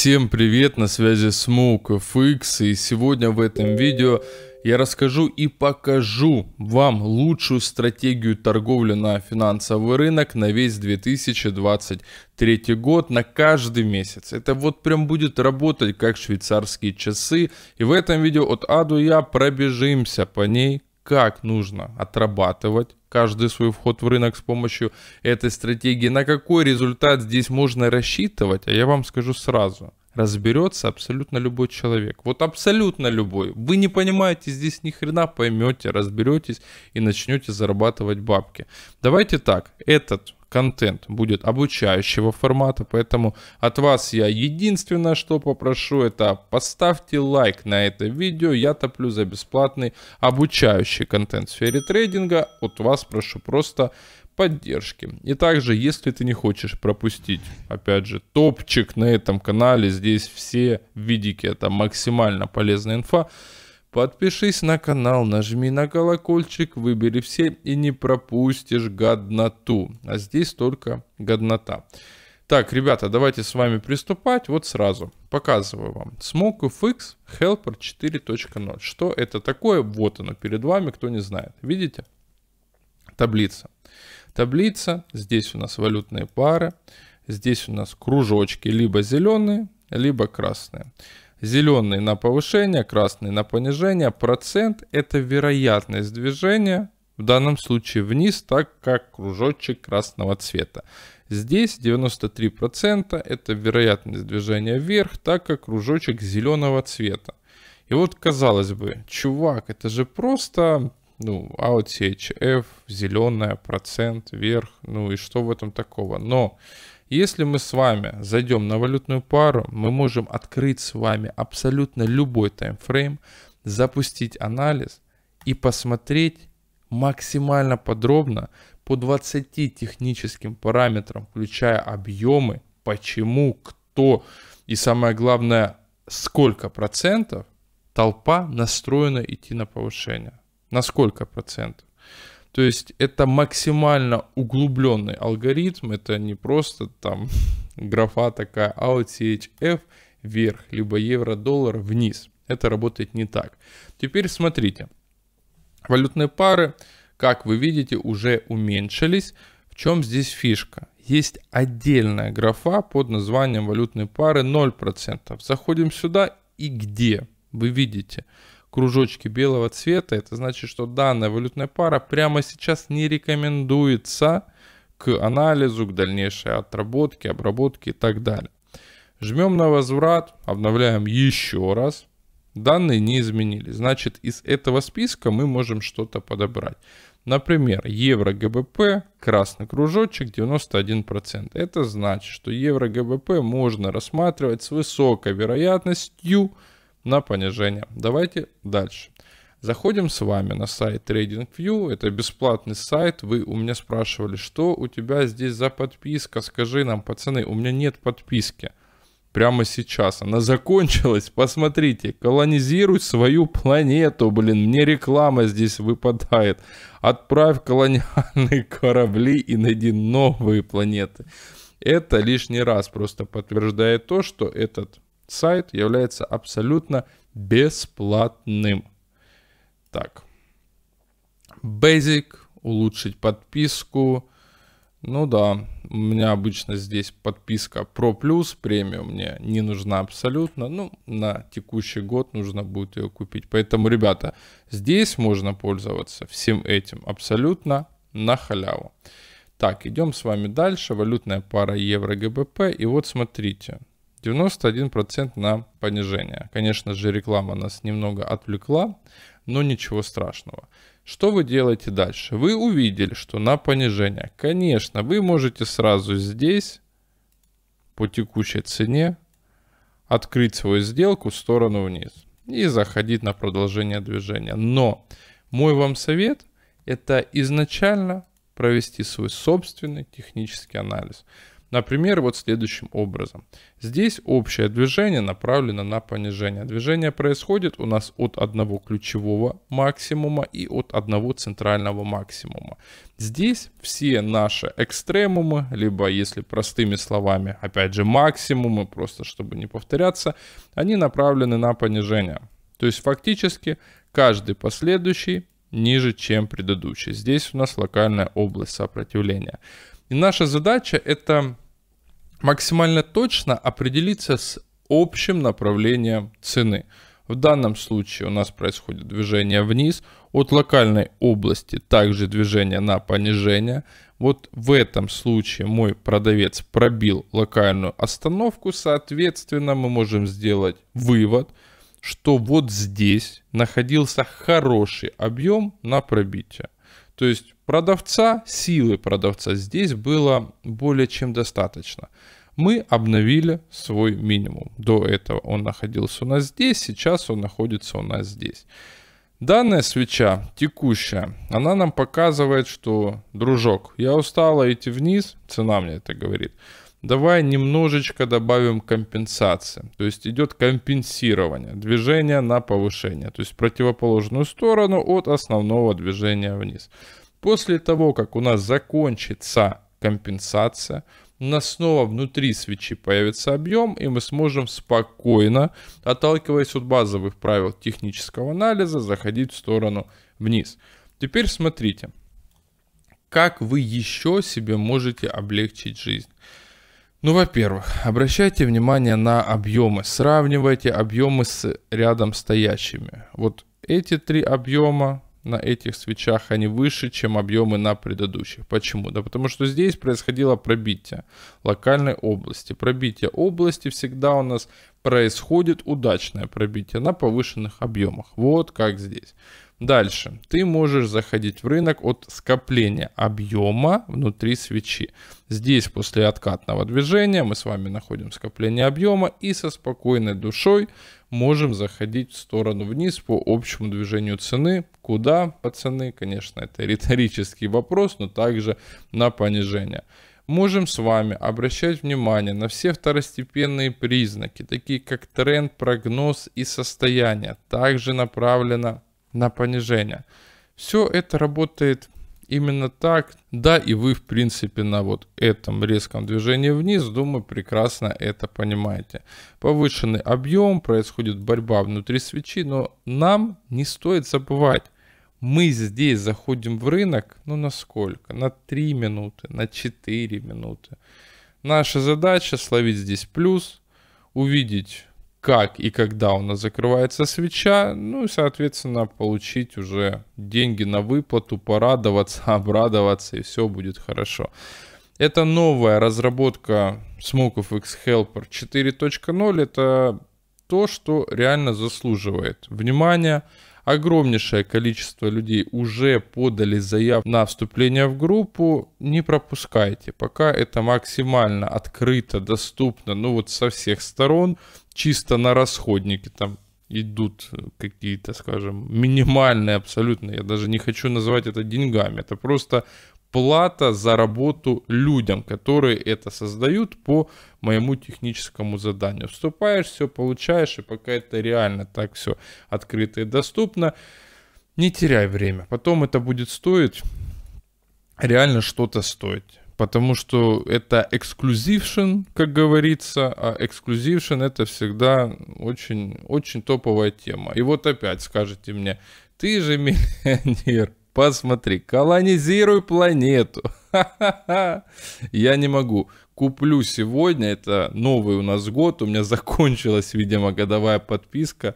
Всем привет, на связи Smoke FX и сегодня в этом видео я расскажу и покажу вам лучшую стратегию торговли на финансовый рынок на весь 2023 год, на каждый месяц. Это вот прям будет работать как швейцарские часы. И в этом видео от А до Я пробежимся по ней как нужно отрабатывать каждый свой вход в рынок с помощью этой стратегии, на какой результат здесь можно рассчитывать, а я вам скажу сразу, разберется абсолютно любой человек. Вот абсолютно любой. Вы не понимаете здесь ни хрена, поймете, разберетесь и начнете зарабатывать бабки. Давайте так, этот контент будет обучающего формата, поэтому от вас я единственное, что попрошу, это поставьте лайк на это видео, я топлю за бесплатный обучающий контент в сфере трейдинга, от вас прошу просто поддержки. И также, если ты не хочешь пропустить, опять же, топчик на этом канале, здесь все видики, это максимально полезная инфа, Подпишись на канал, нажми на колокольчик, выбери все и не пропустишь годноту. А здесь только годнота. Так, ребята, давайте с вами приступать. Вот сразу показываю вам. SmokeFX Helper 4.0. Что это такое? Вот оно перед вами, кто не знает. Видите? Таблица. Таблица. Здесь у нас валютные пары. Здесь у нас кружочки либо зеленые, либо красные. Зеленый на повышение, красный на понижение. Процент – это вероятность движения, в данном случае вниз, так как кружочек красного цвета. Здесь 93% это вероятность движения вверх, так как кружочек зеленого цвета. И вот казалось бы, чувак, это же просто ну, OutCHF, зеленая, процент, вверх, ну и что в этом такого? Но если мы с вами зайдем на валютную пару, мы можем открыть с вами абсолютно любой таймфрейм, запустить анализ и посмотреть максимально подробно по 20 техническим параметрам, включая объемы, почему, кто и самое главное, сколько процентов толпа настроена идти на повышение. На сколько процентов? То есть это максимально углубленный алгоритм, это не просто там графа такая OutCHF а вверх, либо евро-доллар вниз. Это работает не так. Теперь смотрите, валютные пары, как вы видите, уже уменьшились. В чем здесь фишка? Есть отдельная графа под названием валютные пары 0%. Заходим сюда и где? Вы видите, кружочки белого цвета, это значит, что данная валютная пара прямо сейчас не рекомендуется к анализу, к дальнейшей отработке, обработке и так далее. Жмем на возврат, обновляем еще раз. Данные не изменились. Значит, из этого списка мы можем что-то подобрать. Например, евро ГБП, красный кружочек 91%. Это значит, что евро ГБП можно рассматривать с высокой вероятностью, на понижение. Давайте дальше. Заходим с вами на сайт TradingView. Это бесплатный сайт. Вы у меня спрашивали, что у тебя здесь за подписка. Скажи нам, пацаны, у меня нет подписки. Прямо сейчас. Она закончилась. Посмотрите. Колонизируй свою планету. Блин, мне реклама здесь выпадает. Отправь колониальные корабли и найди новые планеты. Это лишний раз просто подтверждает то, что этот сайт является абсолютно бесплатным. Так. Basic, улучшить подписку. Ну да, у меня обычно здесь подписка Pro Plus, премиум мне не нужна абсолютно. Ну, на текущий год нужно будет ее купить. Поэтому, ребята, здесь можно пользоваться всем этим абсолютно на халяву. Так, идем с вами дальше. Валютная пара евро ГБП. И вот смотрите, 91% на понижение. Конечно же, реклама нас немного отвлекла, но ничего страшного. Что вы делаете дальше? Вы увидели, что на понижение. Конечно, вы можете сразу здесь, по текущей цене, открыть свою сделку в сторону вниз и заходить на продолжение движения. Но мой вам совет – это изначально провести свой собственный технический анализ – Например, вот следующим образом. Здесь общее движение направлено на понижение. Движение происходит у нас от одного ключевого максимума и от одного центрального максимума. Здесь все наши экстремумы, либо если простыми словами, опять же максимумы, просто чтобы не повторяться, они направлены на понижение. То есть фактически каждый последующий ниже, чем предыдущий. Здесь у нас локальная область сопротивления. И наша задача это максимально точно определиться с общим направлением цены. В данном случае у нас происходит движение вниз, от локальной области также движение на понижение. Вот в этом случае мой продавец пробил локальную остановку, соответственно мы можем сделать вывод, что вот здесь находился хороший объем на пробитие. То есть продавца, силы продавца здесь было более чем достаточно. Мы обновили свой минимум. До этого он находился у нас здесь, сейчас он находится у нас здесь. Данная свеча, текущая, она нам показывает, что, дружок, я устала идти вниз, цена мне это говорит, давай немножечко добавим компенсации. То есть идет компенсирование, движение на повышение, то есть противоположную сторону от основного движения вниз. После того, как у нас закончится компенсация, у нас снова внутри свечи появится объем, и мы сможем спокойно, отталкиваясь от базовых правил технического анализа, заходить в сторону вниз. Теперь смотрите, как вы еще себе можете облегчить жизнь. Ну, во-первых, обращайте внимание на объемы, сравнивайте объемы с рядом стоящими. Вот эти три объема на этих свечах, они выше, чем объемы на предыдущих. Почему? Да потому что здесь происходило пробитие локальной области. Пробитие области всегда у нас происходит удачное пробитие на повышенных объемах. Вот как здесь. Дальше. Ты можешь заходить в рынок от скопления объема внутри свечи. Здесь после откатного движения мы с вами находим скопление объема и со спокойной душой можем заходить в сторону вниз по общему движению цены. Куда по цены? Конечно, это риторический вопрос, но также на понижение можем с вами обращать внимание на все второстепенные признаки, такие как тренд, прогноз и состояние. Также направлено на понижение. Все это работает именно так. Да, и вы, в принципе, на вот этом резком движении вниз, думаю, прекрасно это понимаете. Повышенный объем, происходит борьба внутри свечи, но нам не стоит забывать, мы здесь заходим в рынок, ну на сколько? На 3 минуты, на 4 минуты. Наша задача словить здесь плюс, увидеть как и когда у нас закрывается свеча, ну и, соответственно, получить уже деньги на выплату, порадоваться, обрадоваться, и все будет хорошо. Это новая разработка Smokov X Helper 4.0. Это то, что реально заслуживает внимания. Огромнейшее количество людей уже подали заяв на вступление в группу. Не пропускайте, пока это максимально открыто, доступно, ну вот со всех сторон чисто на расходники там идут какие-то, скажем, минимальные абсолютно, я даже не хочу называть это деньгами, это просто плата за работу людям, которые это создают по моему техническому заданию. Вступаешь, все получаешь, и пока это реально так все открыто и доступно, не теряй время. Потом это будет стоить, реально что-то стоить потому что это эксклюзившен, как говорится, а эксклюзившен это всегда очень, очень топовая тема. И вот опять скажете мне, ты же миллионер, посмотри, колонизируй планету. Я не могу. Куплю сегодня, это новый у нас год, у меня закончилась, видимо, годовая подписка.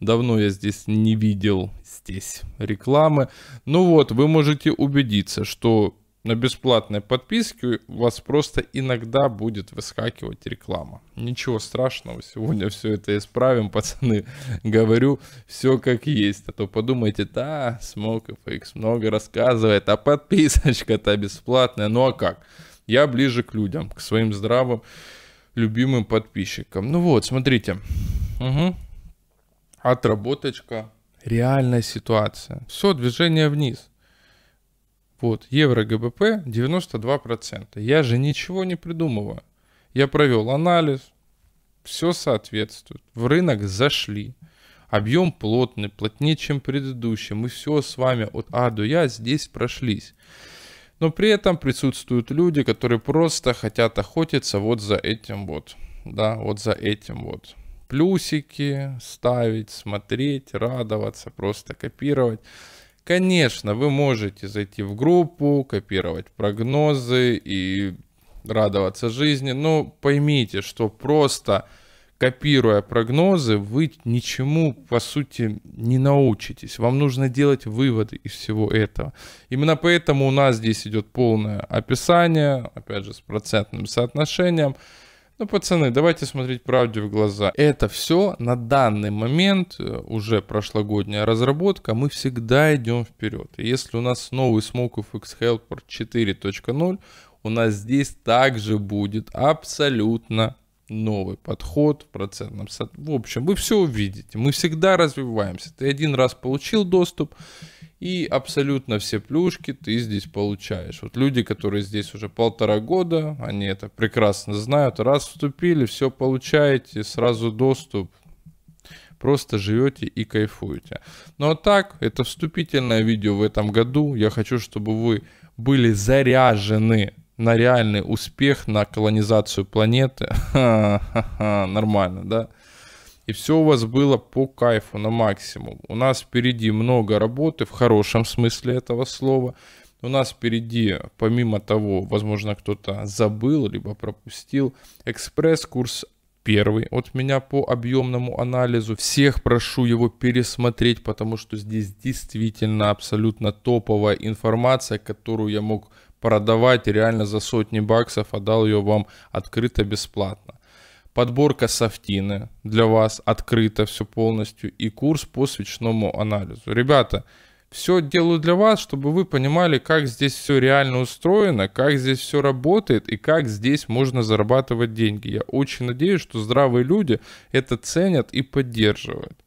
Давно я здесь не видел здесь рекламы. Ну вот, вы можете убедиться, что на бесплатной подписке у вас просто иногда будет выскакивать реклама. Ничего страшного, сегодня все это исправим, пацаны. Говорю, все как есть. А то подумайте, да, Smoke FX много рассказывает, а подписочка-то бесплатная. Ну а как? Я ближе к людям, к своим здравым, любимым подписчикам. Ну вот, смотрите. Угу. Отработочка, реальная ситуация. Все, движение вниз вот евро-ГБП 92%. Я же ничего не придумываю. Я провел анализ, все соответствует. В рынок зашли. Объем плотный, плотнее, чем предыдущий. Мы все с вами от А до Я здесь прошлись. Но при этом присутствуют люди, которые просто хотят охотиться вот за этим вот. Да, вот за этим вот. Плюсики ставить, смотреть, радоваться, просто копировать. Конечно, вы можете зайти в группу, копировать прогнозы и радоваться жизни, но поймите, что просто копируя прогнозы, вы ничему, по сути, не научитесь. Вам нужно делать выводы из всего этого. Именно поэтому у нас здесь идет полное описание, опять же, с процентным соотношением. Ну, пацаны, давайте смотреть правде в глаза. Это все на данный момент, э, уже прошлогодняя разработка, мы всегда идем вперед. И если у нас новый Smoke FX Helper 4.0, у нас здесь также будет абсолютно новый подход в процентном В общем, вы все увидите. Мы всегда развиваемся. Ты один раз получил доступ, и абсолютно все плюшки ты здесь получаешь. Вот люди, которые здесь уже полтора года, они это прекрасно знают. Раз вступили, все получаете, сразу доступ. Просто живете и кайфуете. Ну а так, это вступительное видео в этом году. Я хочу, чтобы вы были заряжены на реальный успех, на колонизацию планеты. Ха -ха -ха, нормально, да? и все у вас было по кайфу, на максимум. У нас впереди много работы, в хорошем смысле этого слова. У нас впереди, помимо того, возможно, кто-то забыл, либо пропустил, экспресс-курс первый от меня по объемному анализу. Всех прошу его пересмотреть, потому что здесь действительно абсолютно топовая информация, которую я мог продавать реально за сотни баксов, отдал а ее вам открыто бесплатно подборка софтины для вас открыто все полностью и курс по свечному анализу. Ребята, все делаю для вас, чтобы вы понимали, как здесь все реально устроено, как здесь все работает и как здесь можно зарабатывать деньги. Я очень надеюсь, что здравые люди это ценят и поддерживают.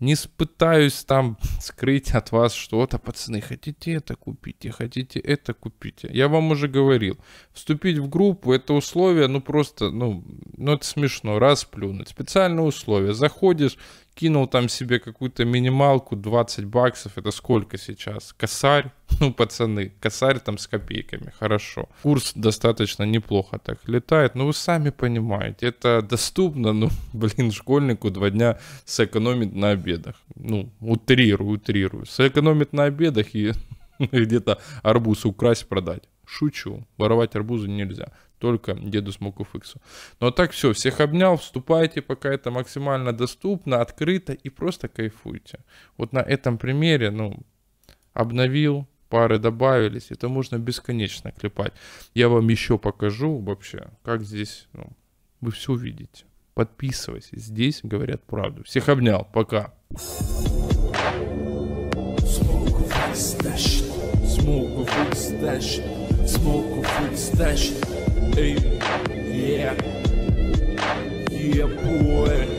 Не пытаюсь там скрыть от вас что-то, пацаны, хотите это купите, хотите это купите. Я вам уже говорил, вступить в группу, это условие, ну просто, ну, ну это смешно, раз плюнуть, специальное условие. заходишь, кинул там себе какую-то минималку 20 баксов, это сколько сейчас? Косарь? Ну, пацаны, косарь там с копейками, хорошо. Курс достаточно неплохо так летает, но вы сами понимаете, это доступно, ну, блин, школьнику два дня сэкономить на обедах. Ну, утрирую, утрирую. Сэкономить на обедах и где-то арбуз украсть, продать. Шучу. Воровать арбузы нельзя. Только деду с Мокуфиксу. Ну а так все, всех обнял, вступайте, пока это максимально доступно, открыто и просто кайфуйте. Вот на этом примере, ну, обновил, пары добавились, это можно бесконечно клепать. Я вам еще покажу вообще, как здесь, ну, вы все увидите. Подписывайся, здесь говорят правду. Всех обнял, пока. Smoke, Smoke a freak stash. Smoke a freak stash. Hey, yeah. Yeah, boy.